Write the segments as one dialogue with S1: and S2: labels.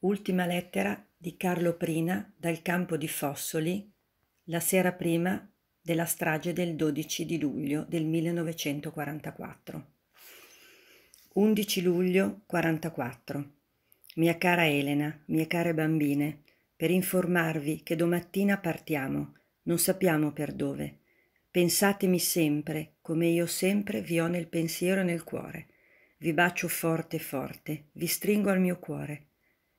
S1: Ultima lettera di Carlo Prina dal campo di Fossoli la sera prima della strage del 12 di luglio del 1944. 11 luglio 44. Mia cara Elena, mie care bambine, per informarvi che domattina partiamo, non sappiamo per dove. Pensatemi sempre, come io sempre vi ho nel pensiero e nel cuore. Vi bacio forte forte, vi stringo al mio cuore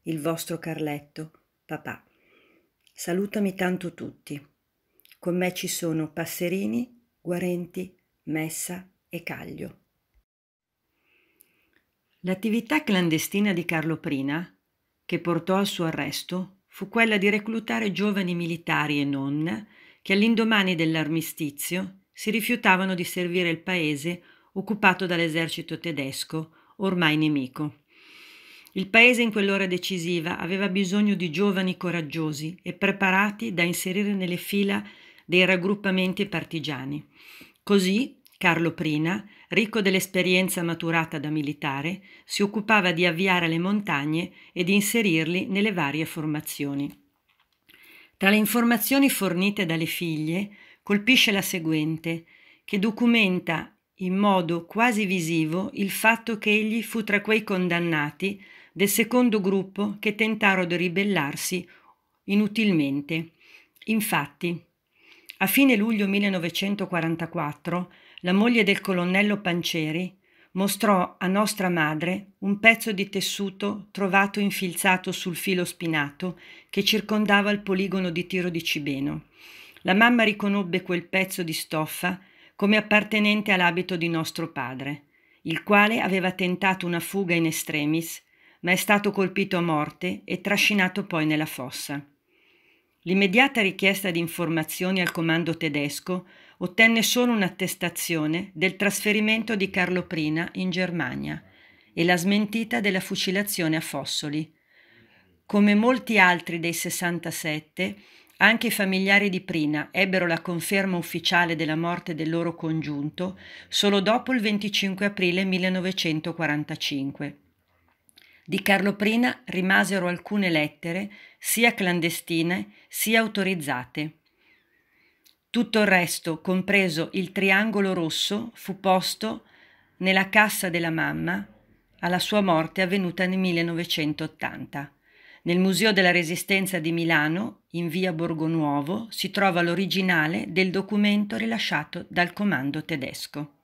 S1: il vostro Carletto, papà. Salutami tanto tutti. Con me ci sono Passerini, Guarenti, Messa e Caglio. L'attività clandestina di Carlo Prina, che portò al suo arresto, fu quella di reclutare giovani militari e non che all'indomani dell'armistizio si rifiutavano di servire il paese occupato dall'esercito tedesco, ormai nemico. Il paese in quell'ora decisiva aveva bisogno di giovani coraggiosi e preparati da inserire nelle fila dei raggruppamenti partigiani. Così Carlo Prina, ricco dell'esperienza maturata da militare, si occupava di avviare le montagne e di inserirli nelle varie formazioni. Tra le informazioni fornite dalle figlie colpisce la seguente, che documenta in modo quasi visivo il fatto che egli fu tra quei condannati del secondo gruppo che tentarono di ribellarsi inutilmente. Infatti, a fine luglio 1944, la moglie del colonnello Panceri mostrò a nostra madre un pezzo di tessuto trovato infilzato sul filo spinato che circondava il poligono di tiro di Cibeno. La mamma riconobbe quel pezzo di stoffa come appartenente all'abito di nostro padre, il quale aveva tentato una fuga in estremis ma è stato colpito a morte e trascinato poi nella fossa. L'immediata richiesta di informazioni al comando tedesco ottenne solo un'attestazione del trasferimento di Carlo Prina in Germania e la smentita della fucilazione a Fossoli. Come molti altri dei 67, anche i familiari di Prina ebbero la conferma ufficiale della morte del loro congiunto solo dopo il 25 aprile 1945. Di Carlo Prina rimasero alcune lettere, sia clandestine sia autorizzate. Tutto il resto, compreso il triangolo rosso, fu posto nella cassa della mamma alla sua morte avvenuta nel 1980. Nel Museo della Resistenza di Milano, in via Borgonuovo, si trova l'originale del documento rilasciato dal comando tedesco.